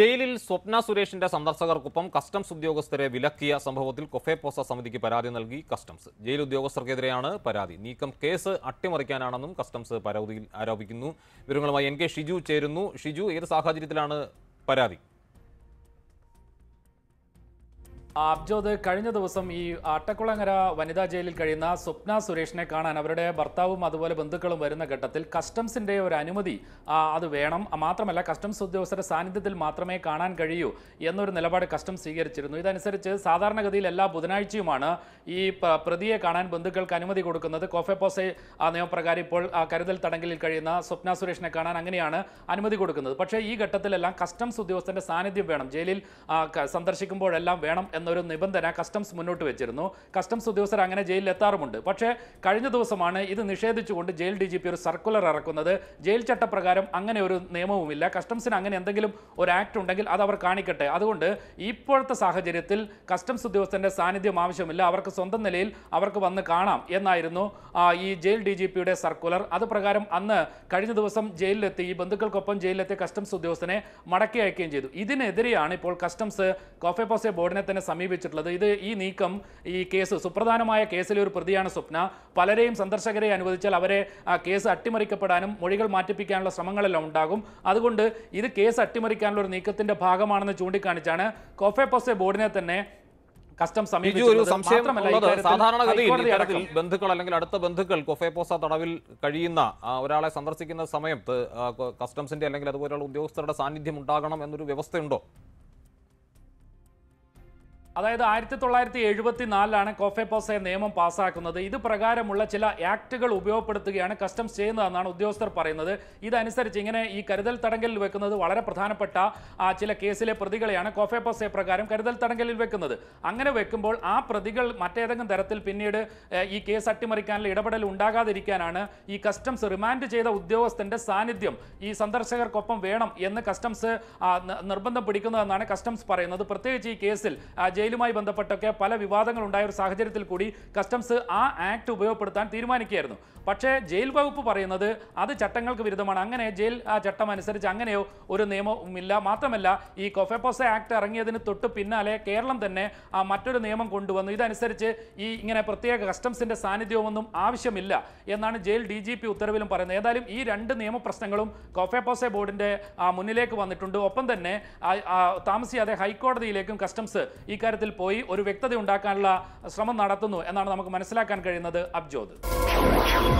ജയിലിൽ സ്വപ്ന സുരേഷിന്റെ സന്ദർശകർക്കൊപ്പം കസ്റ്റംസ് ഉദ്യോഗസ്ഥരെ വിലക്കിയ സംഭവത്തിൽ കൊഫേപോസ സമിതിക്ക് പരാതി നൽകി കസ്റ്റംസ് ജയിൽ ഉദ്യോഗസ്ഥർക്കെതിരെയാണ് പരാതി നീക്കം കേസ് അട്ടിമറിക്കാനാണെന്നും കസ്റ്റംസ് പരാതിയിൽ ആരോപിക്കുന്നു വിവരങ്ങളുമായി എൻ കെ ഷിജു ചേരുന്നു ഷിജു ഏത് സാഹചര്യത്തിലാണ് പരാതി അബ്ജോദ് കഴിഞ്ഞ ദിവസം ഈ ആട്ടക്കുളങ്ങര വനിതാ ജയിലിൽ കഴിയുന്ന സ്വപ്ന സുരേഷിനെ കാണാൻ അവരുടെ ഭർത്താവും അതുപോലെ ബന്ധുക്കളും വരുന്ന ഘട്ടത്തിൽ കസ്റ്റംസിൻ്റെ ഒരു അനുമതി അത് വേണം മാത്രമല്ല കസ്റ്റംസ് ഉദ്യോഗസ്ഥരുടെ സാന്നിധ്യത്തിൽ മാത്രമേ കാണാൻ കഴിയൂ എന്നൊരു നിലപാട് കസ്റ്റംസ് സ്വീകരിച്ചിരുന്നു ഇതനുസരിച്ച് സാധാരണഗതിയിൽ എല്ലാ ബുധനാഴ്ചയുമാണ് ഈ പ്രതിയെ കാണാൻ ബന്ധുക്കൾക്ക് അനുമതി കൊടുക്കുന്നത് കോഫെപ്പോസെ നിയമപ്രകാരം ഇപ്പോൾ കരുതൽ തടങ്കലിൽ കഴിയുന്ന സ്വപ്ന സുരേഷിനെ കാണാൻ അങ്ങനെയാണ് അനുമതി കൊടുക്കുന്നത് പക്ഷേ ഈ ഘട്ടത്തിലെല്ലാം കസ്റ്റംസ് ഉദ്യോഗസ്ഥൻ്റെ സാന്നിധ്യം വേണം ജയിലിൽ സന്ദർശിക്കുമ്പോഴെല്ലാം വേണം എന്നൊരു നിബന്ധന കസ്റ്റംസ് മുന്നോട്ട് വെച്ചിരുന്നു കസ്റ്റംസ് ഉദ്യോഗസ്ഥർ അങ്ങനെ ജയിലിൽ എത്താറുമുണ്ട് പക്ഷേ കഴിഞ്ഞ ദിവസമാണ് ഇത് നിഷേധിച്ചുകൊണ്ട് ജയിൽ ഡി ഒരു സർക്കുലർ ഇറക്കുന്നത് ജയിൽ ചട്ടപ്രകാരം അങ്ങനെ ഒരു നിയമവുമില്ല കസ്റ്റംസിന് അങ്ങനെ എന്തെങ്കിലും ഒരു ആക്ട് ഉണ്ടെങ്കിൽ അത് അവർ കാണിക്കട്ടെ അതുകൊണ്ട് ഇപ്പോഴത്തെ സാഹചര്യത്തിൽ കസ്റ്റംസ് ഉദ്യോഗസ്ഥൻ്റെ സാന്നിധ്യം ആവശ്യമില്ല അവർക്ക് സ്വന്തം നിലയിൽ അവർക്ക് വന്ന് കാണാം എന്നായിരുന്നു ഈ ജയിൽ ഡി ജി പിയുടെ സർക്കുലർ അത് പ്രകാരം അന്ന് കഴിഞ്ഞ ദിവസം ജയിലിലെത്തി ഈ ബന്ധുക്കൾക്കൊപ്പം ജയിലിലെത്തിയ കസ്റ്റംസ് ഉദ്യോഗസ്ഥനെ മടക്കി അയക്കുകയും ചെയ്തു ഇതിനെതിരെയാണ് ഇപ്പോൾ കസ്റ്റംസ് കോഫെ പോസെ ബോർഡിനെ തന്നെ സമീപിച്ചിട്ടുള്ളത് ഇത് ഈ നീക്കം ഈ കേസ് സുപ്രധാനമായ കേസിലെ ഒരു പ്രതിയാണ് സ്വപ്ന പലരെയും സന്ദർശകരെ അനുവദിച്ചാൽ അവരെ ആ കേസ് അട്ടിമറിക്കപ്പെടാനും മൊഴികൾ മാറ്റിപ്പിക്കാനുള്ള ശ്രമങ്ങളെല്ലാം ഉണ്ടാകും അതുകൊണ്ട് ഇത് കേസ് അട്ടിമറിക്കാനുള്ള ഒരു നീക്കത്തിന്റെ ഭാഗമാണെന്ന് ചൂണ്ടിക്കാണിച്ചാണ് കൊഫെ പൊസെ ബോർഡിനെ തന്നെ സാധാരണഗതിയിൽ ബന്ധുക്കൾ അല്ലെങ്കിൽ അടുത്ത ബന്ധുക്കൾ കൊഫേപോസ തടവിൽ കഴിയുന്ന ഒരാളെ സന്ദർശിക്കുന്ന സമയത്ത് കസ്റ്റംസിന്റെ അല്ലെങ്കിൽ അതുപോലെയുള്ള ഉദ്യോഗസ്ഥരുടെ സാന്നിധ്യം ഉണ്ടാകണം എന്നൊരു വ്യവസ്ഥയുണ്ടോ അതായത് ആയിരത്തി തൊള്ളായിരത്തി എഴുപത്തി നാലിലാണ് കോഫെപ്പോസെ നിയമം പാസ്സാക്കുന്നത് ഇത് പ്രകാരമുള്ള ചില ആക്ടുകൾ ഉപയോഗപ്പെടുത്തുകയാണ് കസ്റ്റംസ് ചെയ്യുന്നതെന്നാണ് ഉദ്യോഗസ്ഥർ പറയുന്നത് ഇതനുസരിച്ച് ഇങ്ങനെ ഈ കരുതൽ തടങ്കലിൽ വെക്കുന്നത് വളരെ പ്രധാനപ്പെട്ട ചില കേസിലെ പ്രതികളെയാണ് കോഫെപ്പോസെ പ്രകാരം കരുതൽ തടങ്കലിൽ വെക്കുന്നത് അങ്ങനെ വെക്കുമ്പോൾ ആ പ്രതികൾ മറ്റേതെങ്കിലും തരത്തിൽ പിന്നീട് ഈ കേസ് അട്ടിമറിക്കാനുള്ള ഇടപെടൽ ഉണ്ടാകാതിരിക്കാനാണ് ഈ കസ്റ്റംസ് റിമാൻഡ് ചെയ്ത ഉദ്യോഗസ്ഥന്റെ സാന്നിധ്യം ഈ സന്ദർശകർക്കൊപ്പം വേണം എന്ന് കസ്റ്റംസ് നിർബന്ധം പിടിക്കുന്നതെന്നാണ് കസ്റ്റംസ് പറയുന്നത് പ്രത്യേകിച്ച് ഈ കേസിൽ ജയിൽ ജയിലുമായി ബന്ധപ്പെട്ടൊക്കെ പല വിവാദങ്ങൾ ഉണ്ടായ ഒരു സാഹചര്യത്തിൽ കൂടി കസ്റ്റംസ് ആ ആക്ട് ഉപയോഗപ്പെടുത്താൻ തീരുമാനിക്കുകയായിരുന്നു പക്ഷേ ജയിൽ വകുപ്പ് പറയുന്നത് അത് ചട്ടങ്ങൾക്ക് വിരുദ്ധമാണ് അങ്ങനെ ജയിൽ ആ ചട്ടം അനുസരിച്ച് അങ്ങനെയോ ഒരു നിയമവുമില്ല മാത്രമല്ല ഈ കൊഫെപ്പോസ ആക്ട് ഇറങ്ങിയതിന് തൊട്ട് പിന്നാലെ കേരളം തന്നെ ആ മറ്റൊരു നിയമം കൊണ്ടുവന്നു ഇതനുസരിച്ച് ഈ ഇങ്ങനെ പ്രത്യേക കസ്റ്റംസിൻ്റെ സാന്നിധ്യമൊന്നും ആവശ്യമില്ല എന്നാണ് ജയിൽ ഡി ജി പി ഉത്തരവിലും പറയുന്നത് ഏതായാലും ഈ രണ്ട് നിയമപ്രശ്നങ്ങളും കൊഫെപ്പോസെ ബോർഡിൻ്റെ മുന്നിലേക്ക് വന്നിട്ടുണ്ട് ഒപ്പം തന്നെ താമസിയാതെ ഹൈക്കോടതിയിലേക്കും കസ്റ്റംസ് ഇക്കാര്യത്തിൽ പോയി ഒരു വ്യക്തത ഉണ്ടാക്കാനുള്ള ശ്രമം നടത്തുന്നു എന്നാണ് നമുക്ക് മനസ്സിലാക്കാൻ കഴിയുന്നത് അബ്ജോദ്